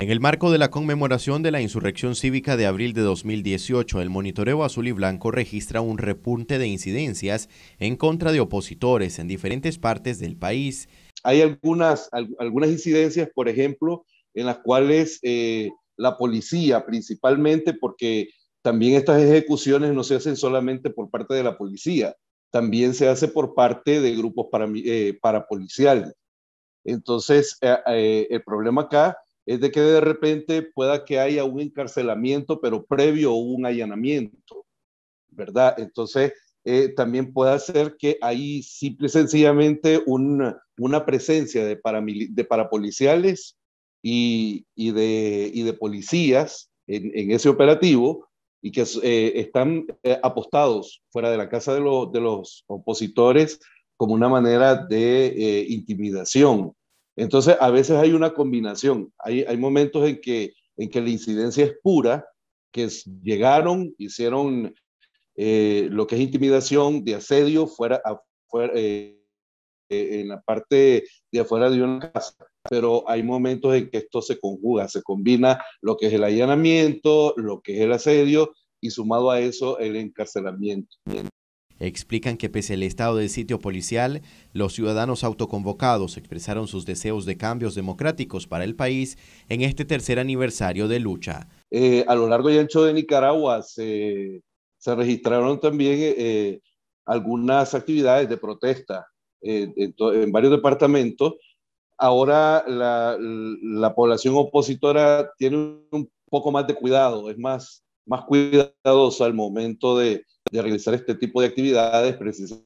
En el marco de la conmemoración de la insurrección cívica de abril de 2018, el monitoreo azul y blanco registra un repunte de incidencias en contra de opositores en diferentes partes del país. Hay algunas, algunas incidencias, por ejemplo, en las cuales eh, la policía, principalmente porque también estas ejecuciones no se hacen solamente por parte de la policía, también se hace por parte de grupos para, eh, parapoliciales. Entonces, eh, eh, el problema acá es de que de repente pueda que haya un encarcelamiento, pero previo a un allanamiento, ¿verdad? Entonces, eh, también puede ser que hay simple y sencillamente una presencia de, de parapoliciales y, y, de, y, de, policías en, ese operativo y que eh, están eh, apostados fuera de la casa de, de, los opositores como una manera de intimidación entonces, a veces hay una combinación. Hay, momentos en que, en que la incidencia es pura, que llegaron, hicieron eh, lo que es intimidación de asedio fuera, eh, eh, en la parte de afuera de una casa, pero hay momentos en que esto se conjuga, se combina lo que es el allanamiento, lo que es el asedio y sumado a eso el encarcelamiento explican que pese al estado del sitio policial, los ciudadanos autoconvocados expresaron sus deseos de cambios democráticos para el país en este tercer aniversario de lucha. Eh, a lo largo y ancho de Nicaragua se, se registraron también eh, eh, algunas actividades de protesta en, varios departamentos. Ahora la, población opositora tiene un poco más de cuidado, es más, más cuidadosa al momento de, de realizar este tipo de actividades precisamente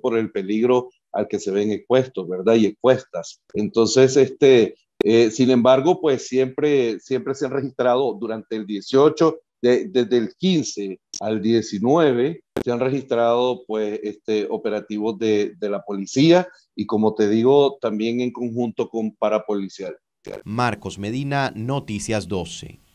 por el peligro al que se ven expuestos, ¿verdad? Y expuestas. Entonces, este, eh, sin embargo, pues siempre, siempre se han registrado durante el 18, desde el 15 al 19, se han registrado pues este, operativos de, la policía y como te digo, también en conjunto con parapolicial. Marcos Medina, Noticias 12.